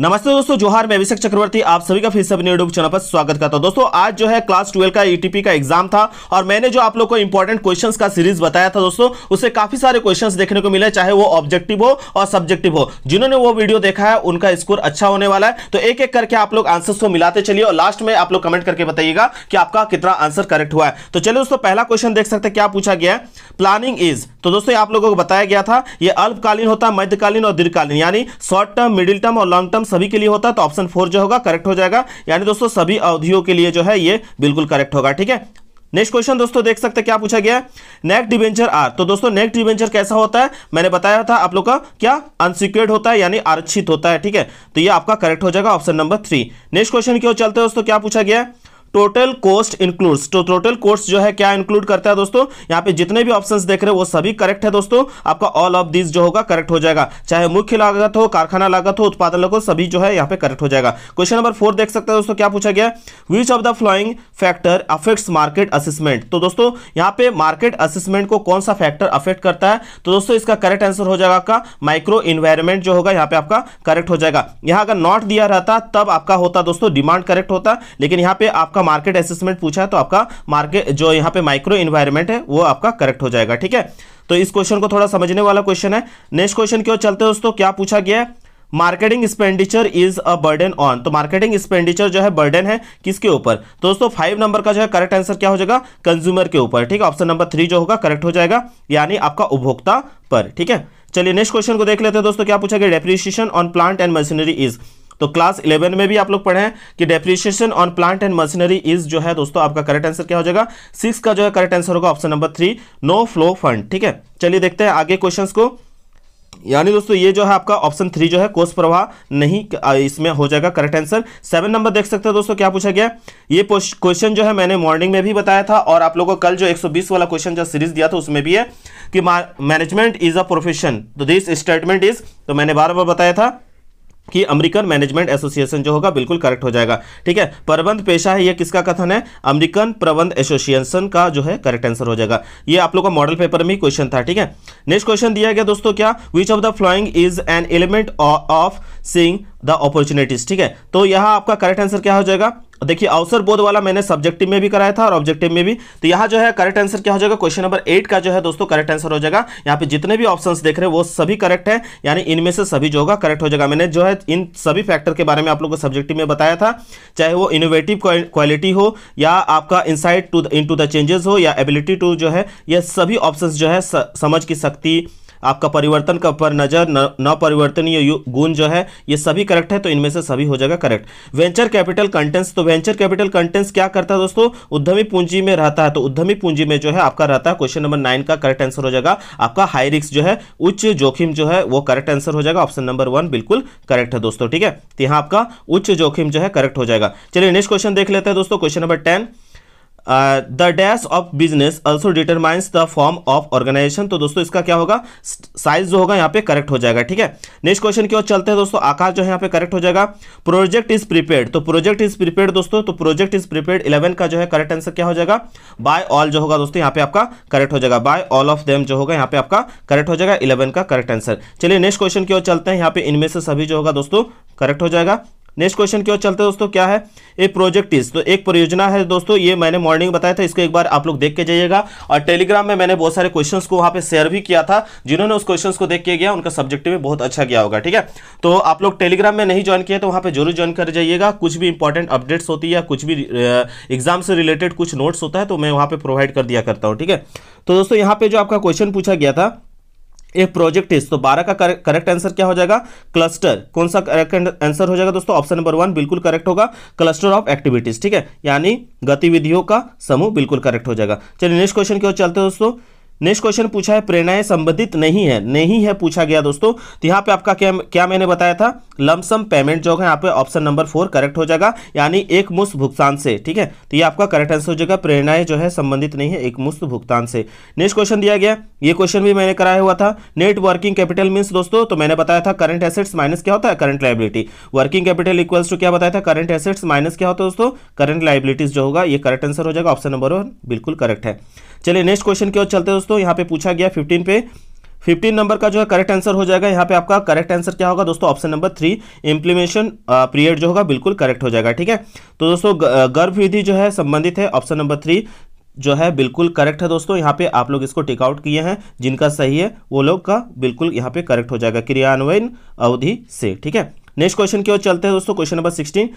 नमस्ते दोस्तों जोहार मैं अभिषेक चक्रवर्ती आप सभी का फिर से अपने यूट्यूब चैनल पर स्वागत करता हूं दोस्तों आज जो है क्लास ट्वेल्व का ईटीपी e का एग्जाम था और मैंने जो आप लोग को इंपॉर्टेंट क्वेश्चंस का सीरीज बताया था दोस्तों उससे काफी सारे क्वेश्चंस देखने को मिले चाहे वो ऑब्जेक्टिव हो और सब्जेक्टिव हो जिन्होंने वो वीडियो देखा है उनका स्कोर अच्छा होने वाला है तो एक एक करके आप लोग आंसर्स को मिलाते चलिए और लास्ट में आप लोग कमेंट करके बताइएगा कि आपका कितना आंसर करेक्ट हुआ है तो चलिए दोस्तों पहला क्वेश्चन देख सकते क्या पूछा गया है प्लानिंग इज तो दोस्तों आप लोगों को बताया गया था यह अल्पकालीन होता है मध्यकालीन और दीर्घकालीन यानी शॉर्ट टर्म मिडिल टर्म और लॉन्ग टर्म सभी के लिए होता है तो ऑप्शन फोर जो होगा करेक्ट हो जाएगा यानी दोस्तों सभी अवधियों के लिए जो है ये बिल्कुल करेक्ट होगा ठीक है नेक्स्ट क्वेश्चन दोस्तों देख सकते हैं क्या पूछा गया है नेक्स्ट डिवेंचर आर तो दोस्तों नेक्स्ट डिवेंचर कैसा होता है मैंने बताया था आप लोग का क्या अनसिक्योर्ड होता है यानी आरक्षित होता है ठीक है तो ये आपका करेक्ट हो जाएगा option number three next question क्यों चलते हैं दोस्तों क्या पूछा गया है टोटल कोस्ट इंक्लूड्स तो टोटल कोस्ट जो है क्या इंक्लूड करता है दोस्तों यहाँ पे जितने भी ऑप्शंस देख रहे हैं वो सभी करेक्ट है दोस्तों आपका ऑल ऑफ दिस जो होगा करेक्ट हो जाएगा चाहे मुख्य लागत हो कारखाना लागत हो उत्पादन लागत हो सभी जो है यहाँ पे करेक्ट हो जाएगा क्वेश्चन नंबर फोर देख सकते हैं दोस्तों क्या पूछा गया which of the following factor affects market assessment तो दोस्तों यहाँ पे मार्केट असेसमेंट को कौन सा फैक्टर अफेक्ट करता है तो दोस्तों इसका करेक्ट आंसर हो जाएगा आपका माइक्रो इन्वायरमेंट जो होगा यहाँ पे आपका करेक्ट हो जाएगा यहाँ अगर नॉट दिया रहता तब आपका होता दोस्तों डिमांड करेक्ट होता लेकिन यहाँ पे आपका आपका मार्केट असेसमेंट पूछा है तो आपका मार्केट जो यहाँ पे माइक्रो इन्वायरमेंट है वो आपका करेक्ट हो जाएगा ठीक है तो इस क्वेश्चन को थोड़ा समझने वाला क्वेश्चन है नेक्स्ट क्वेश्चन क्यों चलते हैं दोस्तों क्या पूछा गया है marketing expenditure is a burden on तो मार्केटिंग एक्सपेंडिचर जो है बर्डन है किसके ऊपर तो दोस्तों फाइव नंबर का जो है करेक्ट आंसर क्या हो जाएगा कंज्यूमर के ऊपर ठीक है ऑप्शन नंबर थ्री जो होगा करेक्ट हो जाएगा यानी आपका उपभोक्ता पर ठीक है चलिए नेक्स्ट क्वेश्चन को देख लेते हैं दोस्तों क्या पूछा गया depreciation on plant and machinery is तो क्लास इलेवन में भी आप लोग पढ़े कि depreciation on plant and machinery is जो है दोस्तों आपका करेक्ट आंसर क्या हो जाएगा सिक्स का जो है करेक्ट आंसर होगा option number three no flow fund ठीक है चलिए देखते हैं आगे क्वेश्चन को यानी दोस्तों ये जो है आपका ऑप्शन थ्री जो है कोष प्रवाह नहीं इसमें हो जाएगा करेक्ट आंसर सेवन नंबर देख सकते हो दोस्तों क्या पूछा गया ये क्वेश्चन जो है मैंने मॉर्निंग में भी बताया था और आप लोगों को कल जो 120 वाला क्वेश्चन जो सीरीज दिया था उसमें भी है कि मैनेजमेंट इज अ प्रोफेशन तो दिस स्टेटमेंट इज तो मैंने बार बार बताया था कि अमेरिकन मैनेजमेंट एसोसिएशन जो होगा बिल्कुल करेक्ट हो जाएगा ठीक है प्रबंध पेशा है ये किसका कथन है अमेरिकन प्रबंध एसोसिएशन का जो है करेक्ट आंसर हो जाएगा ये आप लोग का मॉडल पेपर में ही क्वेश्चन था ठीक है नेक्स्ट क्वेश्चन दिया गया दोस्तों क्या which of the following is an element of seeing the opportunities ठीक है तो यहाँ आपका करेक्ट आंसर क्या हो जाएगा देखिए अवसर बोध वाला मैंने सब्जेक्टिव में भी कराया था और ऑब्जेक्टिव में भी तो यहाँ जो है करेक्ट आंसर क्या हो जाएगा क्वेश्चन नंबर एट का जो है दोस्तों करेक्ट आंसर हो जाएगा यहाँ पे जितने भी ऑप्शंस देख रहे हैं वो सभी करेक्ट है यानी इनमें से सभी जो होगा करेक्ट हो जाएगा मैंने जो है इन सभी फैक्टर के बारे में आप लोग को सब्जेक्टिव में बताया था चाहे वो इनोवेटिव क्वालिटी हो या आपका insight to into the changes हो या एबिलिटी टू जो है यह सभी ऑप्शन जो है समझ की शक्ति आपका परिवर्तन का पर नजर न परिवर्तनीय गुण जो है ये सभी करेक्ट है तो इनमें से सभी हो जाएगा करेक्ट वेंचर कैपिटल कंटेंट्स तो वेंचर कैपिटल कंटेंट्स क्या करता है दोस्तों उद्यमी पूंजी में रहता है तो उद्यमी पूंजी में जो है आपका रहता है क्वेश्चन नंबर नाइन का करेक्ट आंसर हो जाएगा आपका हाई रिक्स जो है उच्च जोखिम जो है वो करेक्ट आंसर हो जाएगा ऑप्शन नंबर वन बिल्कुल करेक्ट है दोस्तों ठीक है तो यहाँ आपका उच्च जोखिम जो है करेक्ट हो जाएगा चलिए नेक्स्ट क्वेश्चन देख लेते हैं दोस्तों question number ten the dash of business also determines the form of organisation तो दोस्तों इसका क्या होगा साइज जो होगा यहाँ पे करेक्ट हो जाएगा ठीक है नेक्स्ट क्वेश्चन की ओर चलते हैं दोस्तों आकाश जो है यहाँ पे करेक्ट हो जाएगा प्रोजेक्ट इज प्रिपेयर तो प्रोजेक्ट इज प्रिपेयर दोस्तों तो प्रोजेक्ट इज प्रिपेयर इलेवन का जो है करेक्ट आंसर क्या हो जाएगा बाय ऑल जो होगा दोस्तों यहाँ पे आपका करेक्ट हो जाएगा बाय ऑल ऑफ देम जो होगा यहाँ पे आपका करेक्ट हो जाएगा इलेवन का करेक्ट आंसर चलिए नेक्स्ट क्वेश्चन की ओर चलते हैं यहाँ पे इनमें से सभी जो होगा दोस्तों करेक्ट हो जाएगा नेक्स्ट क्वेश्चन क्यों चलते हैं दोस्तों क्या है ए प्रोजेक्ट इज तो एक परियोजना है दोस्तों ये मैंने मॉर्निंग बताया था इसको एक बार आप लोग देख के जाइएगा और टेलीग्राम में मैंने बहुत सारे क्वेश्चंस को वहाँ पे शेयर भी किया था जिन्होंने उस क्वेश्चंस को देख के गया उनका सब्जेक्ट भी बहुत अच्छा गया होगा ठीक है तो आप लोग टेलीग्राम में नहीं ज्वाइन किया तो वहाँ पर जरूर ज्वाइन कर जाइएगा कुछ भी इंपॉर्टेंट अपडेट्स होती है कुछ भी एग्जाम से रिलेटेड कुछ नोट्स होता है तो मैं वहाँ पर प्रोवाइड कर दिया करता हूँ ठीक है तो दोस्तों यहाँ पे जो आपका क्वेश्चन पूछा गया था एक प्रोजेक्ट इज तो 12 का करेक्ट आंसर क्या हो जाएगा क्लस्टर कौन सा करेक्ट आंसर हो जाएगा दोस्तों ऑप्शन नंबर वन बिल्कुल करेक्ट होगा क्लस्टर ऑफ एक्टिविटीज ठीक है यानी गतिविधियों का समूह बिल्कुल करेक्ट हो जाएगा चलिए नेक्स्ट क्वेश्चन की ओर चलते हैं दोस्तों नेक्स्ट क्वेश्चन पूछा है प्रेरणाएं संबंधित नहीं है नहीं है पूछा गया दोस्तों तो यहाँ पे आपका क्या क्या मैंने बताया था लमसम पेमेंट जो है यहाँ पे ऑप्शन नंबर फोर करेक्ट हो जाएगा यानी एक मुस्त भुगतान से ठीक है तो ये आपका करेक्ट आंसर हो जाएगा प्रेरणाएं जो है संबंधित नहीं है एक मुस्त भुगतान से नेक्स्ट क्वेश्चन दिया गया ये क्वेश्चन भी मैंने कराया हुआ था नेट वर्किंग कैपिटल मीन्स दोस्तों तो मैंने बताया था करंट एसेट्स माइनस क्या होता है current liability working capital equals to क्या बताया था करंट एसेट्स माइनस क्या होता है दोस्तों करंट लाइबिलिटीज जो होगा ये करेक्ट आंसर हो जाएगा ऑप्शन नंबर वन बिल्कुल करेक्ट है चलिए नेक्स्ट क्वेश्चन की ओर चलते दोस्तों दोस्तों यहाँ पे पूछा गया फिफ्टीन पे फिफ्टीन नंबर का जो है करेक्ट आंसर हो जाएगा यहाँ पे आपका करेक्ट आंसर क्या होगा दोस्तों option number three implementation period जो होगा बिल्कुल करेक्ट हो जाएगा ठीक है तो दोस्तों गर्भविधि जो है संबंधित है ऑप्शन नंबर थ्री जो है बिल्कुल करेक्ट है दोस्तों यहाँ पे आप लोग इसको टिक आउट किए हैं जिनका सही है वो लोग का बिल्कुल यहाँ पे करेक्ट हो जाएगा क्रियान्वयन अवधि से ठीक है नेक्स्ट क्वेश्चन की ओर चलते हैं दोस्तों question number sixteen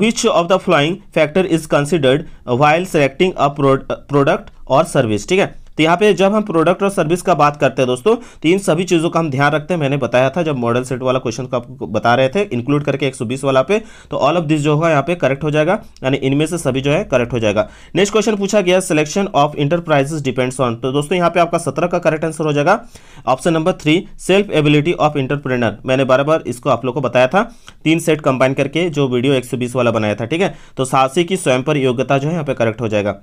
which of the following factor is considered while selecting a product और सर्विस ठीक है तो यहाँ पे जब हम प्रोडक्ट और सर्विस का बात करते हैं दोस्तों तो इन सभी चीज़ों का हम ध्यान रखते हैं मैंने बताया था जब मॉडल सेट वाला क्वेश्चन का बता रहे थे इंक्लूड करके एक वाला पे तो ऑल ऑफ दिस जो होगा यहाँ पे करेक्ट हो जाएगा यानी इनमें से सभी जो है करेक्ट हो जाएगा नेक्स्ट क्वेश्चन पूछा गया selection of enterprises depends on तो दोस्तों यहाँ पे आपका सत्रह का करेक्ट आंसर हो जाएगा option number three self ability of entrepreneur मैंने बार इसको आप लोग को बताया था तीन सेट कंबाइन करके जो वीडियो एक वाला बनाया था ठीक है तो साहसी की स्वयं पर योग्यता जो है यहाँ पे करेक्ट हो जाएगा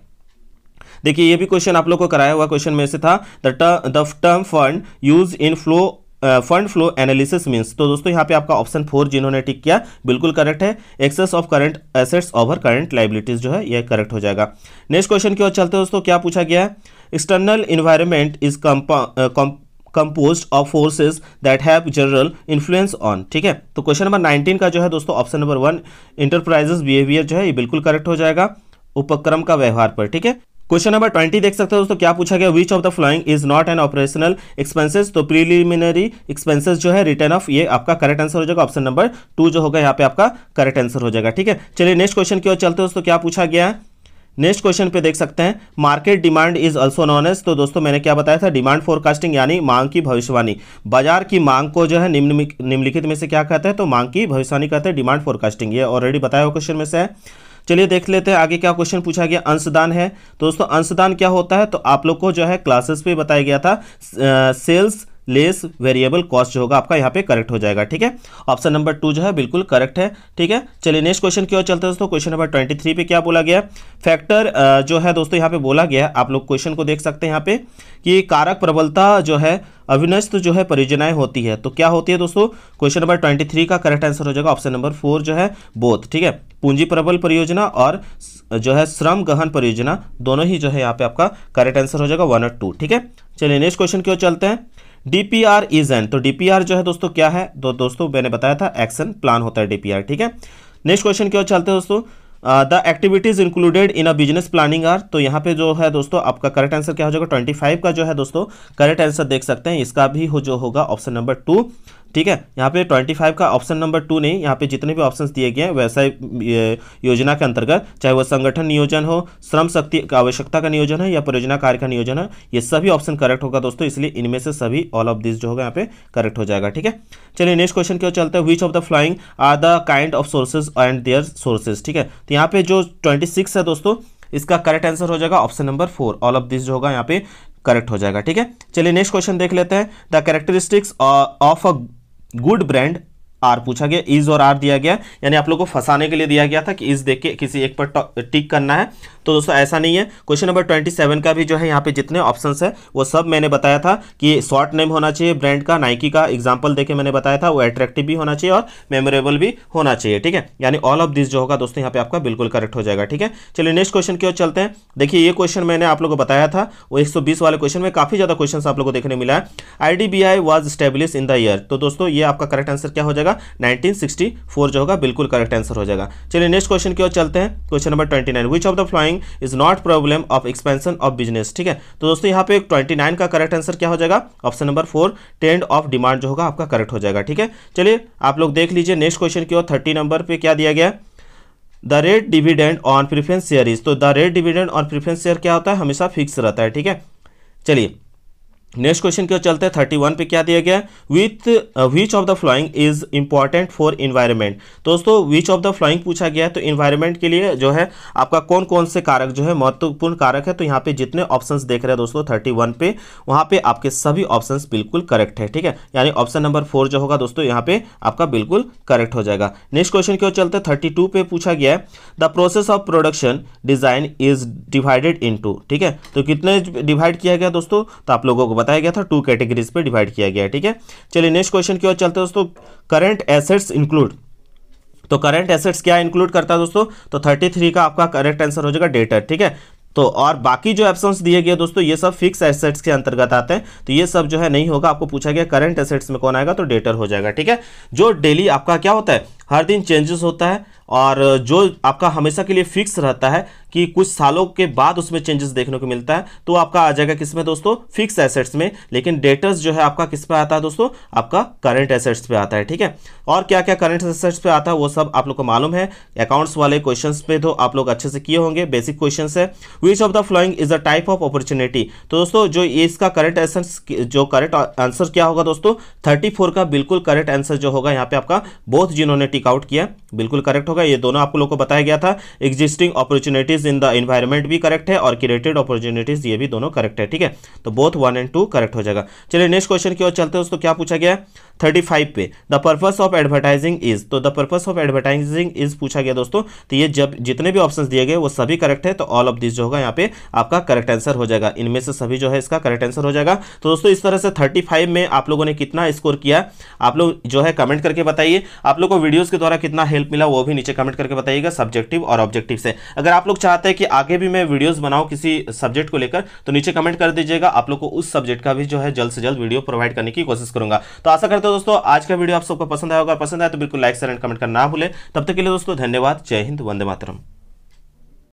देखिए ये भी क्वेश्चन आप लोग को कराया हुआ क्वेश्चन में से था the term fund use in flow fund flow analysis means तो दोस्तों यहाँ पे आपका ऑप्शन फोर जिन्होंने टिक किया बिल्कुल करेक्ट है excess of current assets over current liabilities जो है यह करेक्ट हो जाएगा नेक्स्ट क्वेश्चन की ओर चलते दोस्तों क्या पूछा गया है external environment is compose of forces that have general influence on ठीक है तो क्वेश्चन नंबर नाइनटीन का जो है दोस्तों option number one enterprises behaviour जो है ये बिल्कुल करेक्ट हो जाएगा उपक्रम का व्यवहार पर ठीक है क्वेश्चन नंबर ट्वेंटी देख सकते हो दोस्तों क्या पूछा गया which of the following is not an operational expenses तो प्रीलिमिनरी एक्सपेंसेस जो है रिटर्न ऑफ ये आपका करेक्ट आंसर हो जाएगा ऑप्शन नंबर टू जो होगा यहाँ पे आपका करेक्ट आंसर हो जाएगा ठीक है चलिए नेक्स्ट क्वेश्चन की ओर चलते हो दोस्तों क्या पूछा गया है नेक्स्ट क्वेश्चन पे देख सकते हैं market demand is also known as तो दोस्तों मैंने क्या बताया था डिमांड फोरकास्टिंग यानी मांग की भविष्यवाणी बाजार की मांग को जो है निम्नलिखित में से क्या कहते हैं तो मांग की भविष्यवाणी कहते हैं डिमांड फोरकास्टिंग ये ऑलरेडी बताया हुआ क्वेश्चन में से है चलिए देख लेते हैं आगे क्या क्वेश्चन पूछा गया अंशदान है तो दोस्तों अंशदान क्या होता है तो आप लोग को जो है क्लासेस पे बताया गया था सेल्स लेस वेरिएबल कॉस्ट जो होगा आपका यहाँ पे करेक्ट हो जाएगा ठीक है ऑप्शन नंबर टू जो है बिल्कुल करेक्ट है ठीक है चलिए नेक्स्ट क्वेश्चन की ओर चलते हैं दोस्तों क्वेश्चन नंबर ट्वेंटी थ्री पे क्या बोला गया फैक्टर जो है दोस्तों यहाँ पे बोला गया आप लोग क्वेश्चन को देख सकते हैं यहाँ पे कि कारक प्रबलता जो है अविनश तो जो है परियोजनाएं होती है तो क्या होती है दोस्तों क्वेश्चन नंबर ट्वेंटी थ्री का करेक्ट आंसर हो जाएगा ऑप्शन नंबर फोर जो है बोथ ठीक है पूंजी प्रबल परियोजना और जो है श्रम गहन परियोजना दोनों ही जो है यहाँ पे आपका करेक्ट आंसर हो जाएगा वन और टू ठीक है चलिए नेक्स्ट क्वेश्चन क्यों चलते हैं डीपीआर इज एन तो डीपीआर जो है दोस्तों क्या है दो दोस्तों मैंने बताया था एक्शन प्लान होता है डीपीआर ठीक है नेक्स्ट क्वेश्चन क्यों चलते हैं दोस्तों the activities included in a business planning are तो यहाँ पे जो है दोस्तों आपका करेक्ट आंसर क्या हो जाएगा ट्वेंटी फाइव का जो है दोस्तों करेक्ट आंसर देख सकते हैं इसका भी हो जो होगा ऑप्शन नंबर टू ठीक है यहाँ पे 25 का ऑप्शन नंबर टू नहीं यहाँ पे जितने भी ऑप्शंस दिए गए हैं व्यवसाय योजना के अंतर्गत चाहे वह संगठन नियोजन हो श्रम शक्ति आवश्यकता का नियोजन है या परियोजना कार्य का नियोजन है ये सभी ऑप्शन करेक्ट होगा दोस्तों इसलिए इनमें से सभी ऑल ऑफ दिस जो होगा यहाँ पे करेक्ट हो जाएगा ठीक है चलिए नेक्स्ट क्वेश्चन क्यों चलता है which of the following are the kind of sources and their sources ठीक है तो यहाँ पे जो ट्वेंटी है दोस्तों इसका करेक्ट आंसर हो जाएगा option number four all of this जो होगा यहाँ पे करेक्ट हो जाएगा ठीक है चलिए नेक्स्ट क्वेश्चन देख लेते हैं the characteristics of a good brand are पूछा गया इज और आर दिया गया यानी आप लोग को फंसाने के लिए दिया गया था कि इज देख के किसी एक पर टिक करना है तो दोस्तों ऐसा नहीं है क्वेश्चन नंबर ट्वेंटी सेवन का भी जो है यहाँ पे जितने ऑप्शन है वो सब मैंने बताया था कि शॉर्ट नेम होना चाहिए ब्रांड का नाइकी का एग्जाम्पल देके मैंने बताया था वो अट्रैक्टिव भी होना चाहिए और मेमोरेबल भी होना चाहिए ठीक है यानी ऑल ऑफ दिस जो होगा दोस्तों यहाँ पे आपका बिल्कुल करेक्ट हो जाएगा ठीक है चलिए नेक्स्ट क्वेश्चन की ओर चलते हैं देखिए ये क्वेश्चन मैंने आप लोग को बताया था वो एक वाले क्वेश्चन में काफी ज्यादा क्वेश्चन आप लोग को देखने मिला है I D B I was in the year तो दोस्तों ये आपका करेक्ट आंसर क्या हो जाएगा होगा 1964 जो होगा बिल्कुल करेक्ट आंसर हो जाएगा चलिए नेक्स्ट क्वेश्चन की ओर चलते हैं question number 29 which of the following is not problem of expansion of business ठीक है तो दोस्तों यहाँ पे 29 का करेक्ट आंसर क्या हो जाएगा option number four trend of demand जो होगा आपका करेक्ट हो जाएगा ठीक है चलिए आप लोग देख लीजिए नेक्स्ट क्वेश्चन की ओर थर्टी नंबर पर क्या दिया गया the rate dividend on preference share is तो the rate dividend on preference share क्या होता है हमेशा फिक्स रहता है ठीक है चलिए नेक्स्ट क्वेश्चन की ओर चलते हैं थर्टी वन पे क्या दिया गया with which of the following is important for environment दोस्तों विच ऑफ द फ्लाइंग पूछा गया है तो इन्वायरमेंट के लिए जो है आपका कौन कौन से कारक जो है महत्वपूर्ण कारक है तो यहाँ पे जितने ऑप्शन देख रहे हैं दोस्तों थर्टी वन पे वहाँ पे आपके सभी ऑप्शन बिल्कुल करेक्ट है ठीक है यानी ऑप्शन नंबर फोर जो होगा दोस्तों यहाँ पे आपका बिल्कुल करेक्ट हो जाएगा नेक्स्ट क्वेश्चन की ओर चलते हैं थर्टी टू पे पूछा गया है the process of production design is divided in ठीक है तो कितने डिवाइड किया गया दोस्तों तो आप लोगों को बताया गया था टू कैटेगरीज पे डिवाइड किया गया ठीक है चलिए नेक्स्ट क्वेश्चन की ओर चलते हैं दोस्तों करंट एसेट्स इंक्लूड तो करंट एसेट्स क्या इंक्लूड करता है दोस्तों तो 33 का आपका करेक्ट आंसर हो जाएगा डेटर ठीक है तो और बाकी जो ऑप्शंस दिए गए दोस्तों ये सब फिक्स एसेट्स के अंतर्गत आते हैं तो ये सब जो है नहीं होगा आपको पूछा गया करंट एसेट्स में कौन आएगा तो डेटर हो जाएगा ठीक है जो डेली आपका क्या होता है हर दिन चेंजेस होता है और जो आपका हमेशा के लिए फिक्स रहता है कि कुछ सालों के बाद उसमें चेंजेस देखने को मिलता है तो आपका आ जाएगा किस में दोस्तों फिक्स एसेट्स में लेकिन डेटर्स जो है आपका किस पे आता है दोस्तों आपका करंट एसेट्स पे आता है ठीक है और क्या क्या करंट एसेट्स पे आता है वो सब आप लोग को मालूम है अकाउंट्स वाले क्वेश्चन पे तो आप लोग अच्छे से किए होंगे बेसिक क्वेश्चन है which of the following is a type of opportunity तो दोस्तों जो इसका करंट एसेट्स जो करंट आंसर क्या होगा दोस्तों थर्टी का बिल्कुल करंट आंसर जो होगा यहाँ पे आपका बोथ जिन्होंने टिक चेकआउट किया बिल्कुल करेक्ट होगा ये दोनों आप लोगों को बताया गया था existing opportunities in the environment भी करेक्ट है और क्रिएटेड अपॉर्चुनिटीज ये भी दोनों करेक्ट है ठीक है तो both one and two correct हो जाएगा चलिए नेक्स्ट क्वेश्चन की ओर चलते हैं दोस्तों क्या पूछा गया थर्टी फाइव पे the purpose of advertising is तो the purpose of advertising is पूछा गया दोस्तों तो ये जब जितने भी ऑप्शन दिए गए वो सभी करेक्ट है तो ऑल ऑफ दिस जो होगा यहाँ पे आपका करेक्ट आंसर हो जाएगा इनमें से सभी जो है इसका करेक्ट आंसर हो जाएगा तो दोस्तों इस तरह से थर्टी फाइव में आप लोगों ने कितना स्कोर किया आप लोग जो है कमेंट करके बताइए आप लोग को वीडियोज के द्वारा कितना हेल्प हेल्प मिला वो भी नीचे कमेंट करके बताइएगा सब्जेक्टिव और ऑब्जेक्टिव से अगर आप लोग चाहते हैं कि आगे भी मैं वीडियोस बनाऊँ किसी सब्जेक्ट को लेकर तो नीचे कमेंट कर दीजिएगा आप लोग को उस सब्जेक्ट का भी जो है जल्द से जल्द वीडियो प्रोवाइड करने की कोशिश करूंगा तो आशा करते हो दोस्तों आज का वीडियो आप सबको पसंद आएगा पसंद आए तो बिल्कुल लाइक शेयर एंड कमेंट करना ना भूलें तब तक के लिए दोस्तों धन्यवाद जय हिंद वंदे मातरम